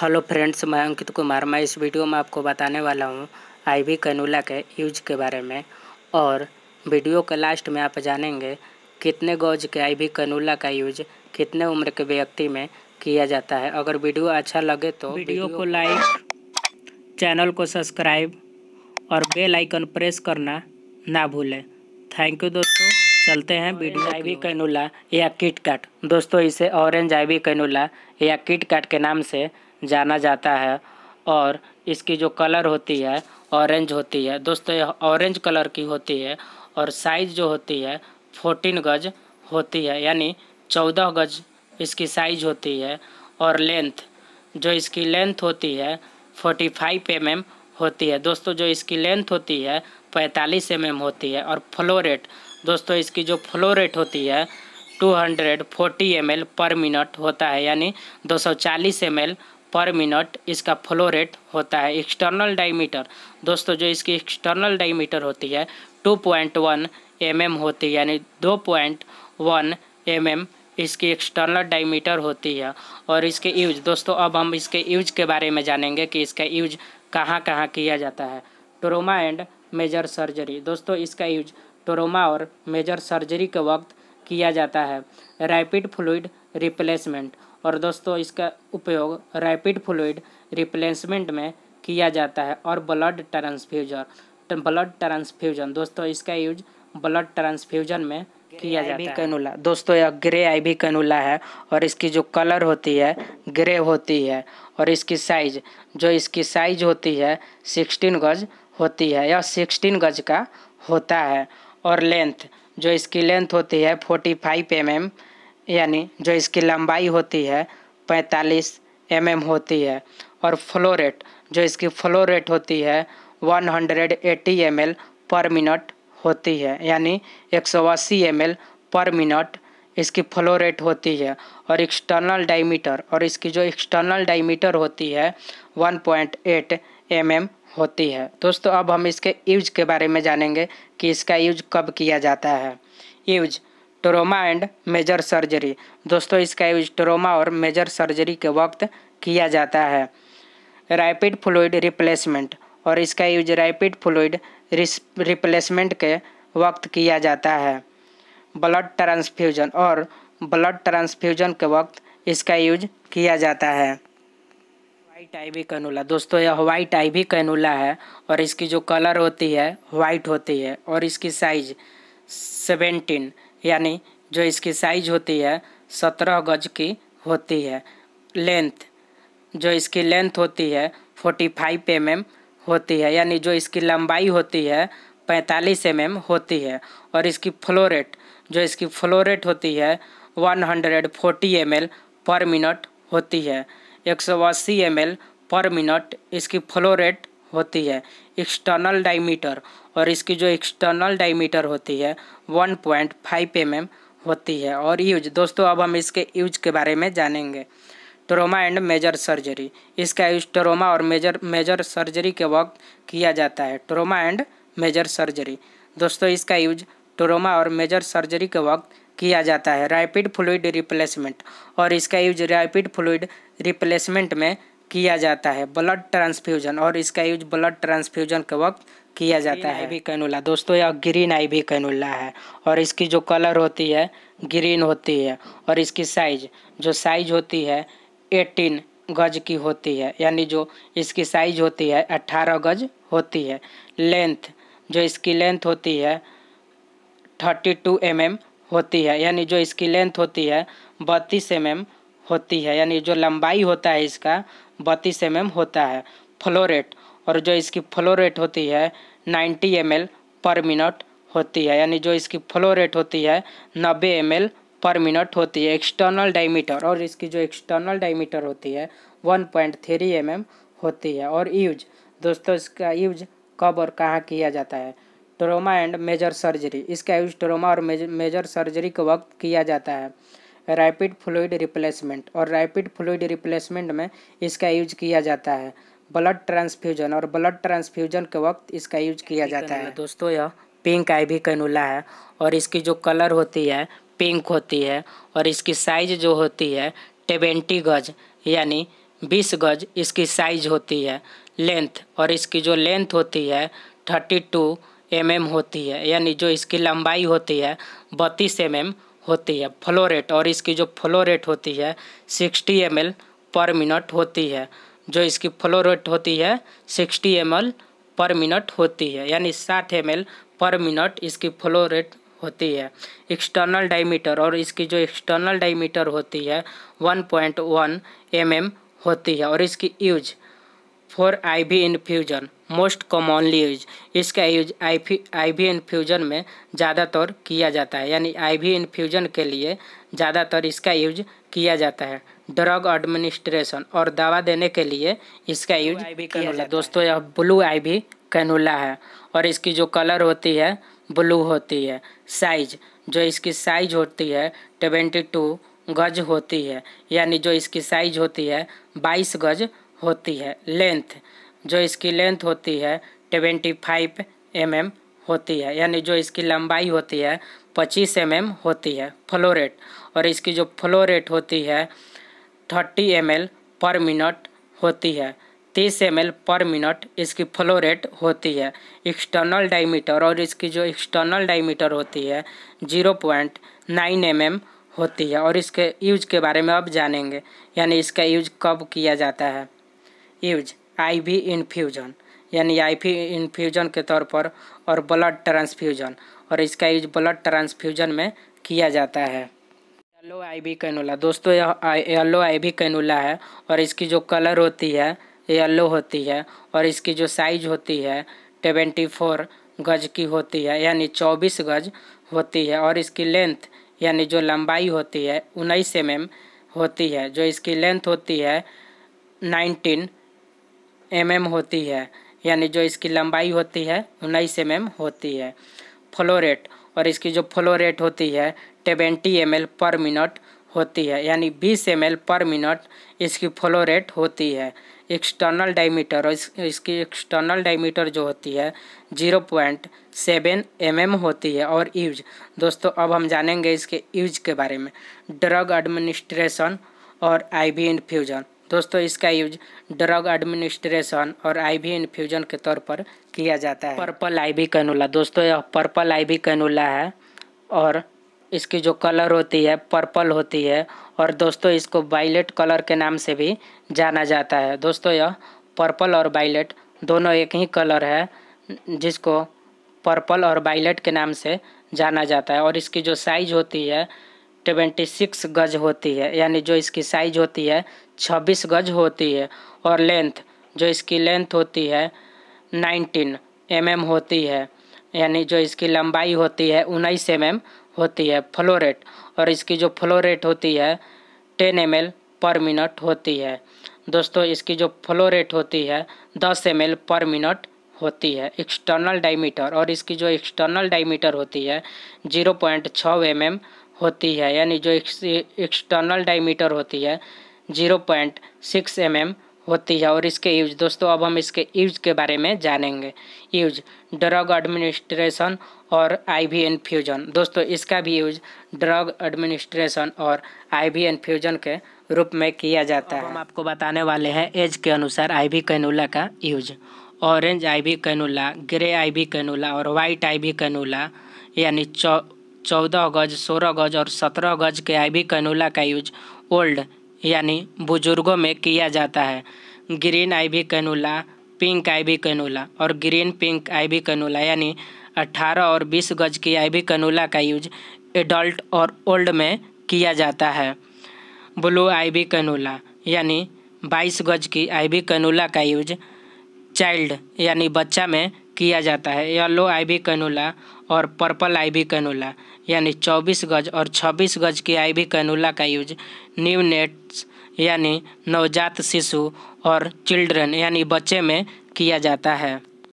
hello friends मैं अंकित कुमार मैं इस वीडियो में आपको बताने वाला हूँ आईवी कैनुला के यूज के बारे में और वीडियो के लास्ट में आप जानेंगे कितने गौज के आईवी कैनुला का यूज कितने उम्र के व्यक्ति में किया जाता है अगर वीडियो अच्छा लगे तो वीडियो, को लाइक चैनल को सब्सक्राइब और बेलाइकन प्रेस करना ना भूलें थैंक यू दोस्तों चलते हैं वीडियो आईवी कैनुला या किट दोस्तों इसे ऑरेंज आईवी कैनुला या किट के नाम से जाना जाता है और इसकी जो कलर होती है ऑरेंज होती है दोस्तों यह ऑरेंज कलर की होती है और साइज़ जो होती है फोर्टीन गज होती है यानी चौदह गज इसकी साइज होती है और लेंथ जो इसकी लेंथ होती है फोर्टी फाइव एम एम होती है दोस्तों जो इसकी लेंथ होती है पैंतालीस एम mm एम होती है और फ्लो रेट दोस्तों इसकी जो फ्लो रेट होती है two hundred forty M L per minute होता है यानी दो सौ चालीस एम एल पर मिनट इसका फ्लो रेट होता है एक्सटर्नल डायमीटर दोस्तों जो इसकी एक्सटर्नल डायमीटर होती है 2.1 पॉइंट mm होती है यानी 2.1 पॉइंट mm इसकी एक्सटर्नल डायमीटर होती है और इसके यूज दोस्तों अब हम इसके यूज के बारे में जानेंगे कि इसका यूज कहाँ कहाँ किया जाता है ट्रोमा एंड मेजर सर्जरी दोस्तों इसका यूज ट्रोमा और मेजर सर्जरी के वक्त किया जाता है रैपिड फ्लूड रिप्लेसमेंट और दोस्तों इसका उपयोग रैपिड फ्लूड रिप्लेसमेंट में किया जाता है और ब्लड ट्रांसफ्यूजन ब्लड ट्रांसफ्यूजन दोस्तों इसका यूज ब्लड ट्रांसफ्यूजन में किया जाता है कैनूला दोस्तों यह ग्रे आई भी कैनूला है और इसकी जो कलर होती है ग्रे होती है और इसकी साइज जो इसकी साइज होती है सिक्सटीन गज होती है यह सिक्सटीन गज का होता है और लेंथ जो इसकी लेंथ होती है फोर्टी फाइव एम एम यानी जो इसकी लंबाई होती है 45 एम mm होती है और फ्लो रेट जो इसकी फ्लो रेट होती है 180 हंड्रेड पर मिनट होती है यानी 180 एम पर मिनट इसकी फ्लो रेट होती है और एक्सटर्नल डायमीटर और इसकी जो एक्सटर्नल डायमीटर होती है 1.8 पॉइंट mm होती है दोस्तों अब हम इसके यूज के बारे में जानेंगे कि इसका यूज कब किया जाता है use trauma and major surgery दोस्तों इसका यूज ट्रोमा और मेजर सर्जरी के वक्त किया जाता है रैपिड फ्लूड रिप्लेसमेंट और इसका यूज रैपिड फ्लूड रिप्लेसमेंट के वक्त किया जाता है ब्लड ट्रांसफ्यूजन और ब्लड ट्रांसफ्यूजन के वक्त इसका यूज किया जाता है वाइट आईवी कैनूला दोस्तों यह वाइट आईवी कैनूला है और इसकी जो कलर होती है वाइट होती है और इसकी साइज सेवेंटीन यानी जो इसकी साइज होती है सत्रह गज की होती है लेंथ जो इसकी लेंथ होती है फोर्टी फाइव एम एम होती है यानी जो इसकी लंबाई होती है पैंतालीस एम mm एम होती है और इसकी फ्लोरेट जो इसकी फ्लोरेट होती है one hundred forty M L per minute होती है एक सौ अस्सी एम एल पर मिनट इसकी फ्लोरेट होती है एक्सटर्नल डायमीटर और इसकी जो एक्सटर्नल डायमीटर होती है one point five M M होती है और यूज दोस्तों अब हम इसके यूज के बारे में जानेंगे ट्रोमा एंड मेजर सर्जरी इसका यूज ट्रोमा और मेजर मेजर सर्जरी के वक्त किया जाता है ट्रोमा एंड मेजर सर्जरी दोस्तों इसका यूज ट्रोमा और मेजर सर्जरी के वक्त किया जाता है रैपिड फ्लूड रिप्लेसमेंट और इसका यूज रैपिड फ्लूड रिप्लेसमेंट में किया जाता है ब्लड ट्रांसफ्यूजन और इसका यूज ब्लड ट्रांसफ्यूजन के वक्त किया जाता है भी कैनुला दोस्तों यह ग्रीन आई भी कैनुला है और इसकी जो कलर होती है ग्रीन होती है और इसकी साइज जो साइज होती है एटीन गज की होती है यानी जो इसकी साइज होती है अट्ठारह गज होती है लेंथ जो इसकी लेंथ होती है थर्टी टू एम एम होती है यानी जो इसकी लेंथ होती है बत्तीस एम mm एम होती है यानी जो लंबाई होता है इसका बत्तीस एम होता है फ्लोरेट और जो इसकी फ्लोरेट होती है नाइन्टी एम पर मिनट होती है यानी जो इसकी फ्लोरेट होती है नब्बे एम पर मिनट होती है एक्सटर्नल डायमीटर और इसकी जो एक्सटर्नल डायमीटर होती है one point three M M होती है और यूज दोस्तों इसका यूज कब और कहाँ किया जाता है ट्रोमा एंड मेजर सर्जरी इसका यूज ट्रोमा और मेजर सर्जरी के वक्त किया जाता है रैपिड फ्लूड रिप्लेसमेंट और रैपिड फ्लूड रिप्लेसमेंट में इसका यूज किया जाता है ब्लड ट्रांसफ्यूजन और ब्लड ट्रांसफ्यूजन के वक्त इसका यूज किया जाता है दोस्तों यह पिंक आई भी कैनुला है और इसकी जो कलर होती है पिंक होती है और इसकी साइज जो होती है टेवेंटी गज यानी बीस गज इसकी साइज होती है लेंथ और इसकी जो लेंथ होती है थर्टी टू एम एम होती है यानी जो इसकी लंबाई होती है बत्तीस एम mm होती है फ्लो रेट और इसकी जो फ्लो रेट होती है सिक्सटी एम पर मिनट होती है जो इसकी फ्लो रेट होती है सिक्सटी एम पर मिनट होती है यानी साठ एम पर मिनट इसकी फ्लो रेट होती है एक्सटर्नल डायमीटर और इसकी जो एक्सटर्नल डायमीटर होती है 1.1 पॉइंट mm होती है और इसकी use for in infusion most commonly use इसका यूज आई आईवी इन्फ्यूज़न में ज़्यादातर किया जाता है यानी वी इन्फ्यूज़न के लिए ज़्यादातर इसका यूज किया जाता है ड्रग एडमिनिस्ट्रेशन और दवा देने के लिए इसका यूज वी कैनोला दोस्तों यह ब्लू वी कैनोला है और इसकी जो कलर होती है ब्लू होती है साइज जो इसकी साइज होती है ट्वेंटी टू गज होती है यानी जो इसकी साइज होती है बाईस गज होती है लेंथ जो इसकी लेंथ होती है ट्वेंटी फाइव एम एम होती है यानी जो इसकी लंबाई होती है पच्चीस एम mm एम होती है फ्लो रेट और इसकी जो फ्लो रेट होती है thirty M L per minute होती है तीस एम एल पर मिनट इसकी फ्लो रेट होती है एक्सटर्नल डायमीटर और इसकी जो एक्सटर्नल डायमीटर होती है zero point nine M M होती है और इसके यूज के बारे में अब जानेंगे यानी इसका यूज कब किया जाता है यूज आईवी इन्फ्यूज़न यानी आईवी इन्फ्यूज़न के तौर पर और ब्लड ट्रांसफ्यूज़न और इसका यूज ब्लड ट्रांसफ्यूज़न में किया जाता है येलो आईवी कैनुला दोस्तों येलो आईवी कैनुला है और इसकी जो कलर होती है येलो होती है और इसकी जो साइज होती है ट्वेंटी फोर गज की होती है यानी चौबीस गज होती है और इसकी लेंथ यानी जो लंबाई होती है उन्नीस एम होती है जो इसकी लेंथ होती है नाइनटीन एम mm होती है यानी जो इसकी लंबाई होती है उन्नीस एम mm होती है फ्लो रेट और इसकी जो फ्लो रेट होती है टेवेंटी एम पर मिनट होती है यानी बीस एम पर मिनट इसकी फ्लो रेट होती है एक्सटर्नल डायमीटर और इस, इसकी एक्सटर्नल डायमीटर जो होती है जीरो पॉइंट सेवन एम होती है और यूज दोस्तों अब हम जानेंगे इसके यूज के बारे में ड्रग एडमिनिस्ट्रेशन और आईवी इन्फ्यूजन दोस्तों इसका यूज ड्रग एडमिनिस्ट्रेशन और आईवी इन्फ्यूजन के तौर पर किया जाता है पर्पल आईवी कैनोला दोस्तों यह पर्पल आईवी कैनोला है और इसकी जो कलर होती है पर्पल होती है और दोस्तों इसको वायलेट कलर के नाम से भी जाना जाता है दोस्तों यह पर्पल और वायलेट दोनों एक ही कलर है जिसको पर्पल और वायलेट के नाम से जाना जाता है और इसकी जो साइज होती है ट्वेंटी सिक्स गज होती है यानी जो इसकी साइज होती है छब्बीस गज होती है और लेंथ जो इसकी लेंथ होती है नाइनटीन एम mm होती है यानी जो इसकी लंबाई होती है उन्नीस एम mm होती है फ्लो रेट और इसकी जो फ्लो रेट होती है टेन एम पर मिनट होती है दोस्तों इसकी जो फ्लो रेट होती है दस एम पर मिनट होती है एक्सटर्नल डायमीटर और इसकी जो एक्सटर्नल डायमीटर होती है जीरो पॉइंट छः एम होती है यानी जो एक्सटर्नल डायमीटर होती है zero point six M M होती है और इसके यूज दोस्तों अब हम इसके यूज के बारे में जानेंगे यूज ड्रग एडमिनिस्ट्रेशन और आईवी इन्फ्यूजन दोस्तों इसका भी यूज ड्रग एडमिनिस्ट्रेशन और आईवी इन्फ्यूजन के रूप में किया जाता है हम आपको बताने वाले हैं एज के अनुसार आईवी कैनूला का use orange IV cannula grey IV cannula और वाइट आईवी कैनूला यानी चौ चौदह गज सोलह गज और सत्रह गज के आई वी कैनूला का यूज ओल्ड यानी बुजुर्गों में किया जाता है green I V cannula pink I V cannula और green pink I V cannula यानी अट्ठारह और बीस गज की आई वी कैनूला का यूज एडल्ट और ओल्ड में किया जाता है ब्लू आई वी कैनूला यानी बाईस गज की आई वी कैनूला का यूज चाइल्ड यानी बच्चा में किया जाता है येलो वी कैनूला और पर्पल आईवी कैनुला यानी 24 गज और 26 गज की आईवी कैनुला का यूज न्यू नेट्स यानी नवजात शिशु और चिल्ड्रन यानी बच्चे में किया जाता है